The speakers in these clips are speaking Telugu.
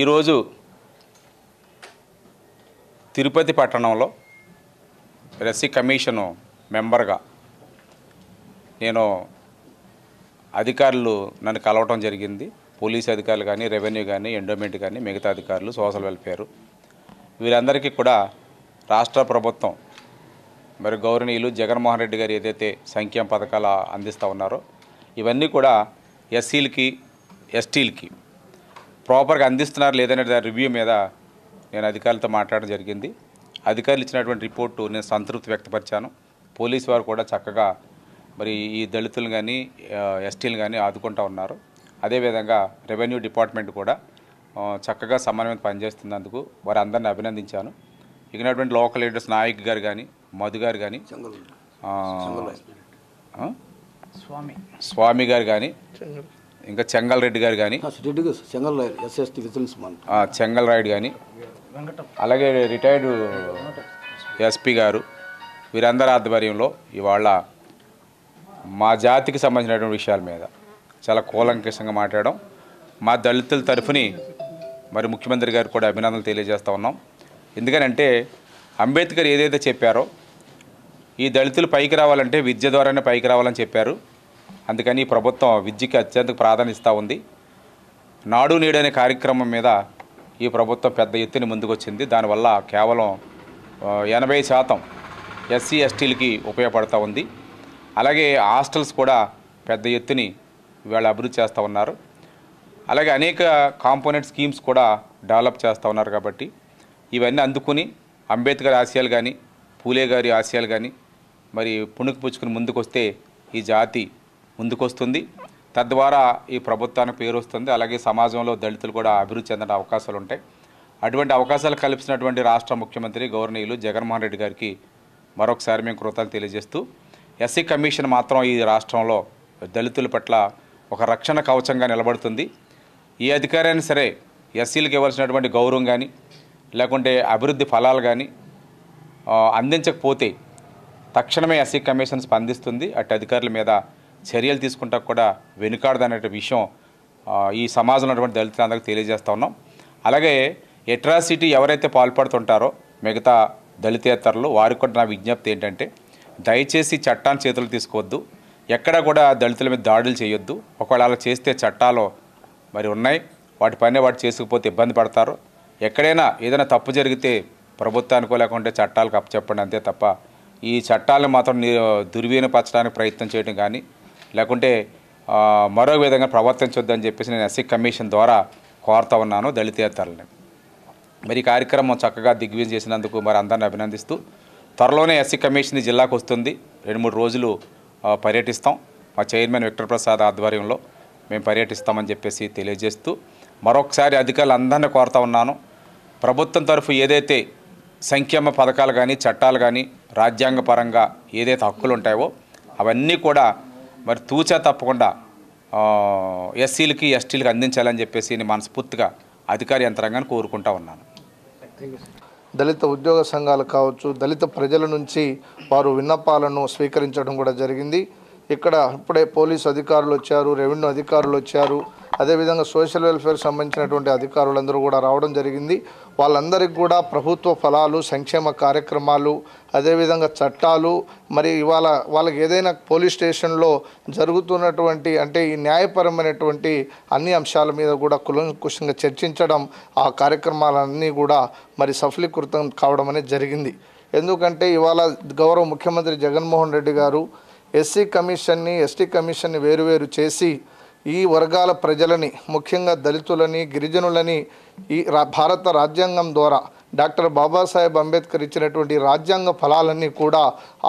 ఈరోజు తిరుపతి పట్టణంలో ఎస్సీ కమిషను మెంబర్గా నేను అధికారులు నన్ను కలవటం జరిగింది పోలీస్ అధికారులు కానీ రెవెన్యూ కానీ ఎండోమెంట్ కానీ మిగతా అధికారులు సోషల్ వెల్ఫేర్ వీరందరికీ కూడా రాష్ట్ర ప్రభుత్వం మరి గౌరవనీయులు జగన్మోహన్ రెడ్డి గారు ఏదైతే సంక్షేమ పథకాలు అందిస్తూ ఉన్నారో ఇవన్నీ కూడా ఎస్సీలకి ఎస్టీలకి ప్రాపర్గా అందిస్తున్నారు లేదనే దాని రివ్యూ మీద నేను అధికారులతో మాట్లాడడం జరిగింది అధికారులు ఇచ్చినటువంటి రిపోర్టు నేను సంతృప్తి వ్యక్తపరిచాను పోలీసు వారు కూడా చక్కగా మరి ఈ దళితులు కానీ ఎస్టీలు కానీ ఆదుకుంటూ ఉన్నారు అదేవిధంగా రెవెన్యూ డిపార్ట్మెంట్ కూడా చక్కగా సమన్వయం పనిచేస్తున్నందుకు వారు అందరిని అభినందించాను ఇకనటువంటి లోకల్ లీడర్స్ నాయక్ గారు కానీ మధు గారు కానీ స్వామి స్వామి గారు కానీ ఇంకా చెంగల్ రెడ్డి గారు కానీ చెంగల్ చెంగల్ రాయుడు కానీ అలాగే రిటైర్డ్ ఎస్పీ గారు వీరందరి ఆధ్వర్యంలో ఇవాళ మా జాతికి సంబంధించినటువంటి విషయాల మీద చాలా కూలంకషంగా మాట్లాడడం మా దళితుల తరఫుని మరి ముఖ్యమంత్రి గారు కూడా అభినందనలు తెలియజేస్తూ ఉన్నాం ఎందుకనంటే అంబేద్కర్ ఏదైతే చెప్పారో ఈ దళితులు పైకి రావాలంటే విద్య ద్వారానే పైకి రావాలని చెప్పారు అందుకని ప్రభుత్వం విద్యకి అత్యంత ప్రాధాన్యత ఉంది నాడు నేడు అనే కార్యక్రమం మీద ఈ ప్రభుత్వం పెద్ద ఎత్తున ముందుకొచ్చింది దానివల్ల కేవలం ఎనభై శాతం ఎస్సీ ఎస్టీలకి ఉపయోగపడతా ఉంది అలాగే హాస్టల్స్ కూడా పెద్ద ఎత్తున వీళ్ళు అభివృద్ధి చేస్తూ ఉన్నారు అలాగే అనేక కాంపోనెంట్ స్కీమ్స్ కూడా డెవలప్ చేస్తూ ఉన్నారు కాబట్టి ఇవన్నీ అందుకుని అంబేద్కర్ ఆశయాలు కానీ పూలే గారి ఆశయాలు కానీ మరి పుణుకు పుచ్చుకుని ముందుకొస్తే ఈ జాతి ముందుకొస్తుంది తద్వారా ఈ ప్రభుత్వానికి పేరు వస్తుంది అలాగే సమాజంలో దళితులు కూడా అభివృద్ధి చెందిన అవకాశాలు ఉంటాయి అటువంటి అవకాశాలు కల్పించినటువంటి రాష్ట్ర ముఖ్యమంత్రి గవర్నీయులు జగన్మోహన్ రెడ్డి గారికి మరొకసారి మేము కృతాలు తెలియజేస్తూ ఎస్సీ కమిషన్ మాత్రం ఈ రాష్ట్రంలో దళితుల పట్ల ఒక రక్షణ కవచంగా నిలబడుతుంది ఏ అధికారైనా సరే ఎస్సీలకు ఇవ్వాల్సినటువంటి గౌరవం కానీ లేకుంటే అభివృద్ధి ఫలాలు కానీ అందించకపోతే తక్షణమే ఎస్సీ కమిషన్ స్పందిస్తుంది అటు అధికారుల మీద చర్యలు తీసుకుంటా కూడా వెనుకాడదనే విషయం ఈ సమాజంలో ఉన్నటువంటి దళితులందరికీ తెలియజేస్తూ ఉన్నాం అలాగే ఎట్రాసిటీ ఎవరైతే పాల్పడుతుంటారో మిగతా దళితేతరులు వారికి కూడా నా విజ్ఞప్తి ఏంటంటే దయచేసి చట్టాన్ని చేతులు తీసుకోవద్దు ఎక్కడ కూడా దళితుల మీద దాడులు చేయొద్దు ఒకవేళ అలా చేస్తే చట్టాలు మరి ఉన్నాయి వాటి పైన వాటి చేసుకుపోతే ఇబ్బంది పడతారు ఎక్కడైనా ఏదైనా తప్పు జరిగితే ప్రభుత్వానికో లేకుంటే చట్టాలకు అప్పచెప్పండి అంతే తప్ప ఈ చట్టాలను మాత్రం దుర్వినియోగపరచడానికి ప్రయత్నం చేయడం కానీ లేకుంటే మరో విధంగా ప్రవర్తించొద్దని చెప్పేసి నేను ఎస్సీ కమిషన్ ద్వారా కోరుతా ఉన్నాను దళితేతరులని మరి కార్యక్రమం చక్కగా దిగ్విజయం చేసినందుకు మరి అందరిని అభినందిస్తూ త్వరలోనే ఎస్సీ కమిషన్ జిల్లాకు వస్తుంది రెండు మూడు రోజులు పర్యటిస్తాం మా చైర్మన్ విక్టర్ ప్రసాద్ ఆధ్వర్యంలో మేము పర్యటిస్తామని చెప్పేసి తెలియజేస్తూ మరొకసారి అధికారులు అందరినీ కోరుతా ఉన్నాను ప్రభుత్వం తరఫు ఏదైతే సంక్షేమ పథకాలు కానీ చట్టాలు కానీ రాజ్యాంగపరంగా ఏదైతే హక్కులు ఉంటాయో అవన్నీ కూడా మరి తూచా తప్పకుండా ఎస్సీలకి ఎస్టీలకి అందించాలని చెప్పేసి నేను మనస్ఫూర్తిగా అధికార యంత్రాంగాన్ని కోరుకుంటా ఉన్నాను దళిత ఉద్యోగ సంఘాలు కావచ్చు దళిత ప్రజల నుంచి వారు విన్నపాలను స్వీకరించడం కూడా జరిగింది ఇక్కడ ఇప్పుడే పోలీసు అధికారులు వచ్చారు రెవెన్యూ అధికారులు వచ్చారు అదేవిధంగా సోషల్ వెల్ఫేర్ సంబంధించినటువంటి అధికారులందరూ కూడా రావడం జరిగింది వాళ్ళందరికీ కూడా ప్రభుత్వ ఫలాలు సంక్షేమ కార్యక్రమాలు అదేవిధంగా చట్టాలు మరి ఇవాళ వాళ్ళకి ఏదైనా పోలీస్ స్టేషన్లో జరుగుతున్నటువంటి అంటే ఈ న్యాయపరమైనటువంటి అన్ని అంశాల మీద కూడా కులంకుశంగా చర్చించడం ఆ కార్యక్రమాలన్నీ కూడా మరి సఫలీకృతం కావడం అనేది జరిగింది ఎందుకంటే ఇవాళ గౌరవ ముఖ్యమంత్రి జగన్మోహన్ రెడ్డి గారు ఎస్సీ కమిషన్ని ఎస్టీ కమిషన్ని వేరువేరు చేసి ఈ వర్గాల ప్రజలని ముఖ్యంగా దళితులని గిరిజనులని ఈ భారత రాజ్యాంగం ద్వారా డాక్టర్ బాబాసాహెబ్ అంబేద్కర్ ఇచ్చినటువంటి రాజ్యాంగ ఫలాలన్నీ కూడా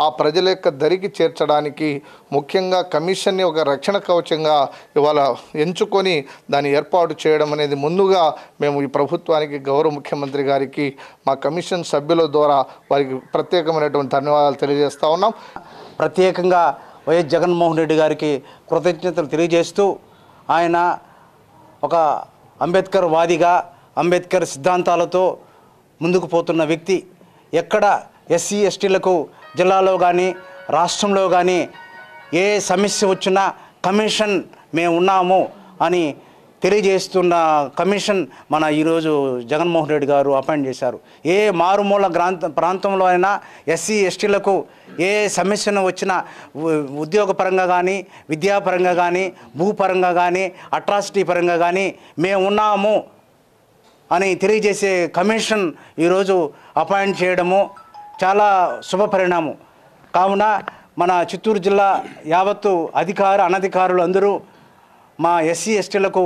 ఆ ప్రజల యొక్క దరికి చేర్చడానికి ముఖ్యంగా కమిషన్ని ఒక రక్షణ కవచంగా ఇవాళ ఎంచుకొని దాన్ని ఏర్పాటు చేయడం అనేది ముందుగా మేము ఈ ప్రభుత్వానికి గౌరవ ముఖ్యమంత్రి గారికి మా కమిషన్ సభ్యుల ద్వారా వారికి ప్రత్యేకమైనటువంటి ధన్యవాదాలు తెలియజేస్తూ ఉన్నాం ప్రత్యేకంగా వైఎస్ జగన్మోహన్ రెడ్డి గారికి కృతజ్ఞతలు తెలియజేస్తూ ఆయన ఒక అంబేద్కర్ వాదిగా అంబేద్కర్ సిద్ధాంతాలతో ముందుకు పోతున్న వ్యక్తి ఎక్కడ ఎస్సీ ఎస్టీలకు జిల్లాలో కానీ రాష్ట్రంలో కానీ ఏ సమస్య వచ్చినా కమిషన్ మేము ఉన్నాము అని తెలియజేస్తున్న కమిషన్ మన ఈరోజు జగన్మోహన్ రెడ్డి గారు అపాయింట్ చేశారు ఏ మారుమూల గ్రాంత ప్రాంతంలో అయినా ఎస్సీ ఎస్టీలకు ఏ సమస్యను వచ్చినా ఉద్యోగపరంగా కానీ విద్యాపరంగా కానీ భూపరంగా కానీ అట్రాసిటీ పరంగా కానీ మేము ఉన్నాము అని తెలియజేసే కమిషన్ ఈరోజు అపాయింట్ చేయడము చాలా శుభ పరిణామం కావున మన చిత్తూరు జిల్లా యావత్తు అధికార అనధికారులు అందరూ మా ఎస్సీ ఎస్టీలకు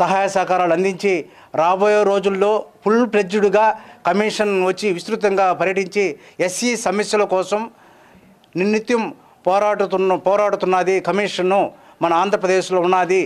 సహాయ సహకారాలు అందించి రాబోయే రోజుల్లో ఫుల్ ఫ్లెడ్జ్డ్గా కమిషన్ వచ్చి విస్తృతంగా పర్యటించి ఎస్సీ సమస్యల కోసం నిత్యం పోరాడుతున్న పోరాడుతున్నది కమిషన్ను మన ఆంధ్రప్రదేశ్లో ఉన్నది